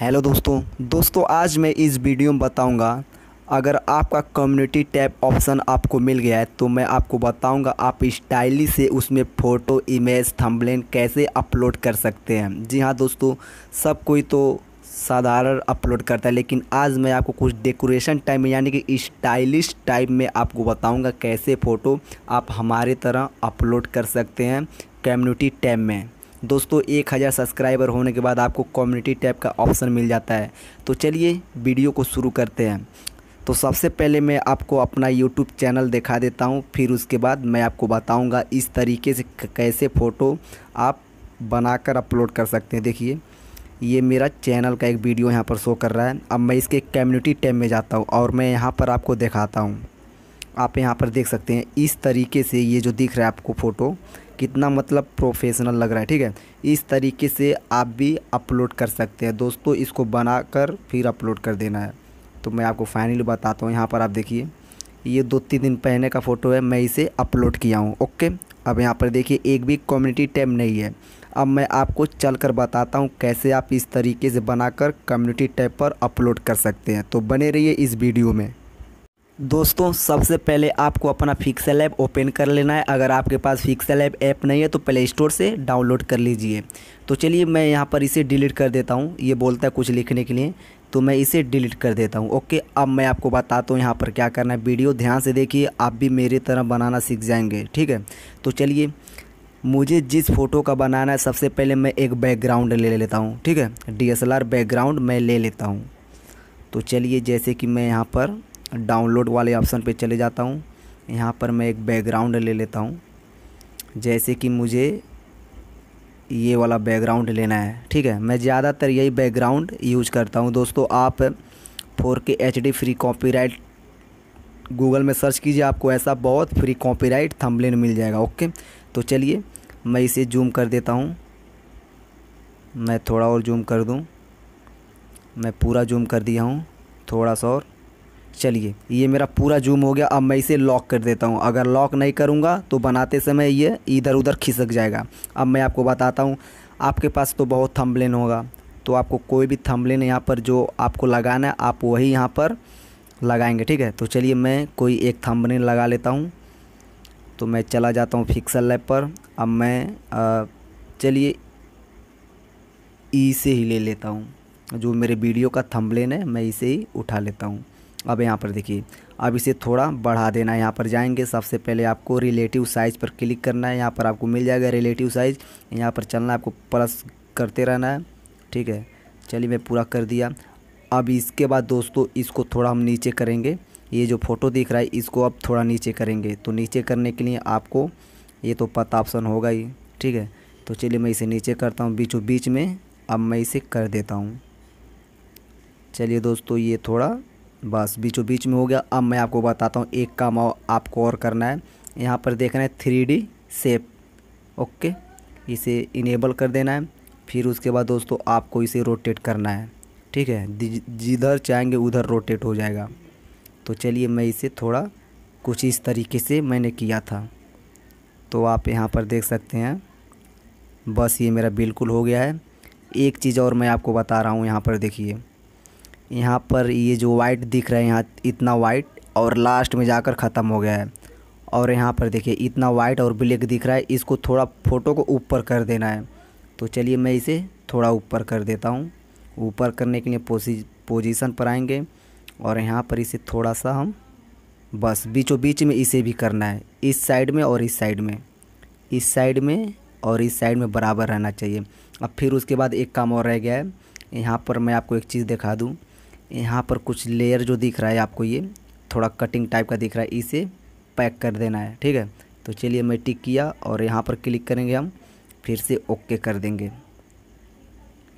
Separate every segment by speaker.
Speaker 1: hello दोस्तों दोस्तों आज मैं इस वीडियो में बताऊंगा अगर आपका कम्युनिटी टैब ऑप्शन आपको मिल गया है तो मैं आपको बताऊंगा आप स्टाइली से उसमें फ़ोटो इमेज थंबनेल कैसे अपलोड कर सकते हैं जी हाँ दोस्तों सब कोई तो साधारण अपलोड करता है लेकिन आज मैं आपको कुछ डेकोरेशन टाइप में यानी कि स्टाइलिश टाइप में आपको बताऊंगा कैसे फ़ोटो आप हमारे तरह अपलोड कर सकते हैं कम्युनिटी टैब में दोस्तों एक हज़ार सब्सक्राइबर होने के बाद आपको कम्युनिटी टैब का ऑप्शन मिल जाता है तो चलिए वीडियो को शुरू करते हैं तो सबसे पहले मैं आपको अपना यूट्यूब चैनल दिखा देता हूँ फिर उसके बाद मैं आपको बताऊँगा इस तरीके से कैसे फ़ोटो आप बनाकर अपलोड कर सकते हैं देखिए ये मेरा चैनल का एक वीडियो यहाँ पर शो कर रहा है अब मैं इसके कम्युनिटी टैब में जाता हूँ और मैं यहाँ पर आपको दिखाता हूँ आप यहाँ पर देख सकते हैं इस तरीके से ये जो दिख रहा है आपको फ़ोटो कितना मतलब प्रोफेशनल लग रहा है ठीक है इस तरीके से आप भी अपलोड कर सकते हैं दोस्तों इसको बना कर फिर अपलोड कर देना है तो मैं आपको फाइनली बताता हूँ यहाँ पर आप देखिए ये दो तीन दिन पहले का फ़ोटो है मैं इसे अपलोड किया हूँ ओके अब यहाँ पर देखिए एक भी कम्युनिटी टैब नहीं है अब मैं आपको चल कर बताता हूँ कैसे आप इस तरीके से बनाकर कम्युनिटी टैब पर अपलोड कर सकते हैं तो बने रहिए इस वीडियो में दोस्तों सबसे पहले आपको अपना फिक्सल ऐप ओपन कर लेना है अगर आपके पास फिक्सल ऐप ऐप नहीं है तो प्ले स्टोर से डाउनलोड कर लीजिए तो चलिए मैं यहाँ पर इसे डिलीट कर देता हूँ ये बोलता है कुछ लिखने के लिए तो मैं इसे डिलीट कर देता हूँ ओके अब मैं आपको बताता हूँ यहाँ पर क्या करना है वीडियो ध्यान से देखिए आप भी मेरी तरह बनाना सीख जाएंगे ठीक है तो चलिए मुझे जिस फ़ोटो का बनाना है सबसे पहले मैं एक बैकग्राउंड ले लेता हूँ ठीक है डी बैकग्राउंड मैं ले लेता हूँ तो चलिए जैसे कि मैं यहाँ पर डाउनलोड वाले ऑप्शन पे चले जाता हूँ यहाँ पर मैं एक बैकग्राउंड ले लेता हूँ जैसे कि मुझे ये वाला बैकग्राउंड लेना है ठीक है मैं ज़्यादातर यही बैकग्राउंड यूज करता हूँ दोस्तों आप four K H D free copy Google में सर्च कीजिए आपको ऐसा बहुत फ्री कॉपीराइट थम्बलेन मिल जाएगा ओके तो चलिए मैं इसे जूम कर देता हूँ मैं थोड़ा और जूम कर दूँ मैं पूरा जूम कर दिया हूँ थोड़ा सा और चलिए ये मेरा पूरा जूम हो गया अब मैं इसे लॉक कर देता हूँ अगर लॉक नहीं करूँगा तो बनाते समय ये इधर उधर खिसक जाएगा अब मैं आपको बताता हूँ आपके पास तो बहुत थम्बलेन होगा तो आपको कोई भी थम्बलिन यहाँ पर जो आपको लगाना है आप वही यहाँ पर लगाएंगे ठीक है तो चलिए मैं कोई एक थम्बलिन लगा लेता हूँ तो मैं चला जाता हूँ फिक्सल लैब पर अब मैं चलिए ई से ही ले लेता हूँ जो मेरे वीडियो का थम्बलिन है मैं इसे ही उठा लेता हूँ अब यहाँ पर देखिए अब इसे थोड़ा बढ़ा देना है यहाँ पर जाएंगे सबसे पहले आपको रिलेटिव साइज़ पर क्लिक करना है यहाँ पर आपको मिल जाएगा रिलेटिव साइज़ यहाँ पर चलना है आपको प्लस करते रहना है ठीक है चलिए मैं पूरा कर दिया अब इसके बाद दोस्तों इसको थोड़ा हम नीचे करेंगे ये जो फ़ोटो दिख रहा है इसको अब थोड़ा नीचे करेंगे तो नीचे करने के लिए आपको ये तो पता ऑप्शन होगा ही ठीक है तो चलिए मैं इसे नीचे करता हूँ बीचों बीच में अब मैं इसे कर देता हूँ चलिए दोस्तों ये थोड़ा बस बीचों बीच में हो गया अब मैं आपको बताता हूँ एक काम आपको और करना है यहाँ पर देखना है थ्री डी सेप ओके इसे इनेबल कर देना है फिर उसके बाद दोस्तों आपको इसे रोटेट करना है ठीक है जिधर चाहेंगे उधर रोटेट हो जाएगा तो चलिए मैं इसे थोड़ा कुछ इस तरीके से मैंने किया था तो आप यहाँ पर देख सकते हैं बस ये मेरा बिल्कुल हो गया है एक चीज़ और मैं आपको बता रहा हूँ यहाँ पर देखिए यहाँ पर ये जो वाइट दिख रहा है यहाँ इतना वाइट और लास्ट में जाकर ख़त्म हो गया है और यहाँ पर देखिए इतना वाइट और ब्लैक दिख रहा है इसको थोड़ा फ़ोटो को ऊपर कर देना है तो चलिए मैं इसे थोड़ा ऊपर कर देता हूँ ऊपर करने के लिए पोजीशन पर आएंगे और यहाँ पर इसे थोड़ा सा हम बस बीचों बीच में इसे भी करना है इस साइड में और इस साइड में इस साइड में और इस साइड में बराबर रहना चाहिए अब फिर उसके बाद एक काम और रह गया है यहाँ पर मैं आपको एक चीज़ दिखा दूँ यहाँ पर कुछ लेयर जो दिख रहा है आपको ये थोड़ा कटिंग टाइप का दिख रहा है इसे पैक कर देना है ठीक है तो चलिए मैं टिक किया और यहाँ पर क्लिक करेंगे हम फिर से ओके कर देंगे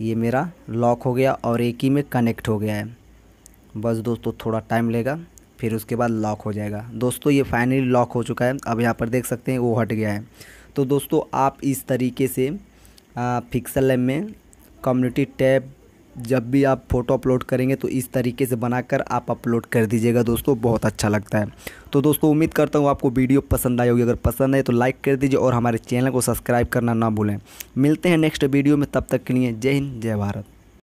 Speaker 1: ये मेरा लॉक हो गया और एक ही में कनेक्ट हो गया है बस दोस्तों थोड़ा टाइम लेगा फिर उसके बाद लॉक हो जाएगा दोस्तों ये फाइनली लॉक हो चुका है अब यहाँ पर देख सकते हैं वो हट गया है तो दोस्तों आप इस तरीके से फिक्सल लैब में कम्युनिटी टैब जब भी आप फ़ोटो अपलोड करेंगे तो इस तरीके से बनाकर आप अपलोड कर दीजिएगा दोस्तों बहुत अच्छा लगता है तो दोस्तों उम्मीद करता हूँ आपको वीडियो पसंद आई होगी अगर पसंद है तो लाइक कर दीजिए और हमारे चैनल को सब्सक्राइब करना ना भूलें मिलते हैं नेक्स्ट वीडियो में तब तक के लिए जय हिंद जय भारत